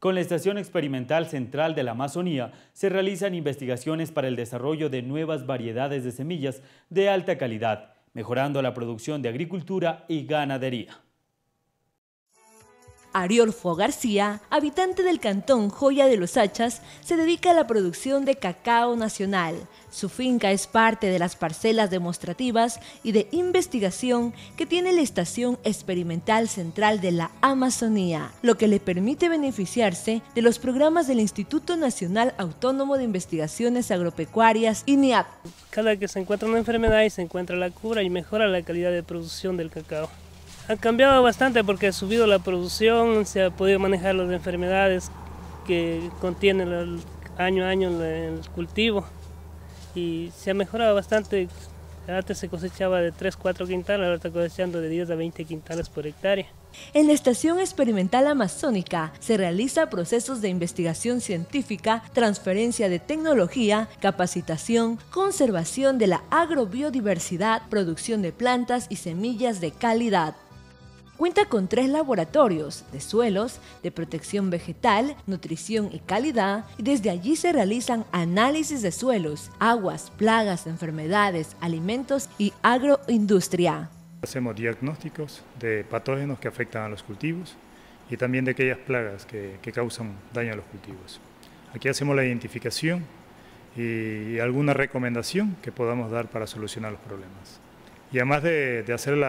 Con la Estación Experimental Central de la Amazonía se realizan investigaciones para el desarrollo de nuevas variedades de semillas de alta calidad, mejorando la producción de agricultura y ganadería. Ariolfo García, habitante del cantón Joya de los Hachas, se dedica a la producción de cacao nacional. Su finca es parte de las parcelas demostrativas y de investigación que tiene la Estación Experimental Central de la Amazonía, lo que le permite beneficiarse de los programas del Instituto Nacional Autónomo de Investigaciones Agropecuarias, INIAP. Cada que se encuentra una enfermedad y se encuentra la cura y mejora la calidad de producción del cacao ha cambiado bastante porque ha subido la producción, se ha podido manejar las enfermedades que contiene el, año a año el cultivo y se ha mejorado bastante. Antes se cosechaba de 3, 4 quintales, ahora está cosechando de 10 a 20 quintales por hectárea. En la Estación Experimental Amazónica se realiza procesos de investigación científica, transferencia de tecnología, capacitación, conservación de la agrobiodiversidad, producción de plantas y semillas de calidad. Cuenta con tres laboratorios de suelos, de protección vegetal, nutrición y calidad, y desde allí se realizan análisis de suelos, aguas, plagas, enfermedades, alimentos y agroindustria. Hacemos diagnósticos de patógenos que afectan a los cultivos y también de aquellas plagas que, que causan daño a los cultivos. Aquí hacemos la identificación y alguna recomendación que podamos dar para solucionar los problemas. Y además de, hacer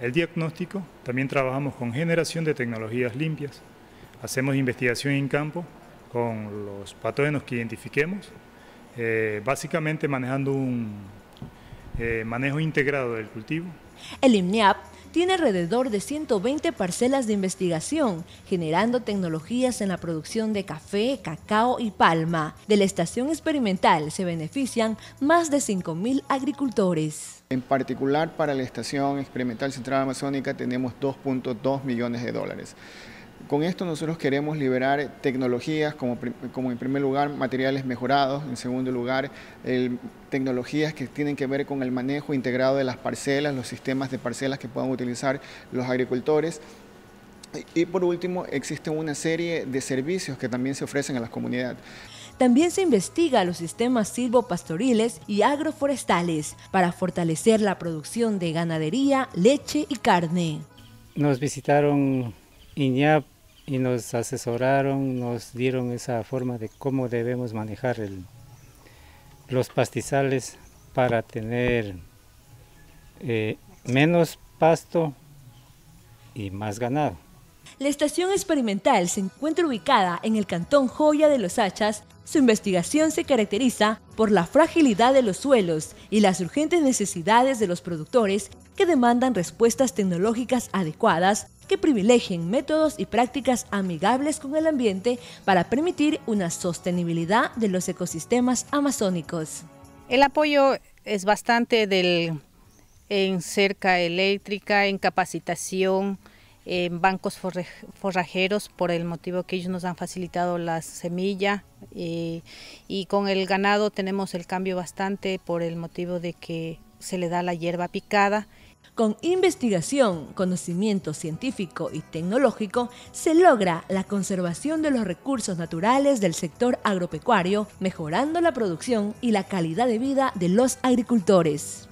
el diagnóstico, también trabajamos con generación de tecnologías limpias. Hacemos investigación en campo con los patógenos que identifiquemos, eh, básicamente manejando un eh, manejo integrado del cultivo. El IMNIAP tiene alrededor de 120 parcelas de investigación, generando tecnologías en la producción de café, cacao y palma. De la estación experimental se benefician más de 5.000 agricultores. En particular para la estación experimental central amazónica tenemos 2.2 millones de dólares. Con esto nosotros queremos liberar tecnologías como, en primer lugar materiales mejorados, en segundo lugar tecnologías que tienen que ver con el manejo integrado de las parcelas, los sistemas de parcelas que puedan utilizar los agricultores y por último, existe una serie de servicios que también se ofrecen a la comunidad. También se investiga los sistemas silvopastoriles y agroforestales para fortalecer la producción de ganadería, leche y carne. Nos visitaron Iñap, y nos asesoraron, nos dieron esa forma de cómo debemos manejar los pastizales para tener eh, menos pasto y más ganado. La estación experimental se encuentra ubicada en el cantón Joya de los Hachas. Su investigación se caracteriza por la fragilidad de los suelos y las urgentes necesidades de los productores que demandan respuestas tecnológicas adecuadas que privilegien métodos y prácticas amigables con el ambiente para permitir una sostenibilidad de los ecosistemas amazónicos. El apoyo es bastante del, en cerca eléctrica, en capacitación, en bancos forrajeros por el motivo que ellos nos han facilitado la semilla eh, y con el ganado tenemos el cambio bastante por el motivo de que se le da la hierba picada. Con investigación, conocimiento científico y tecnológico se logra la conservación de los recursos naturales del sector agropecuario, mejorando la producción y la calidad de vida de los agricultores.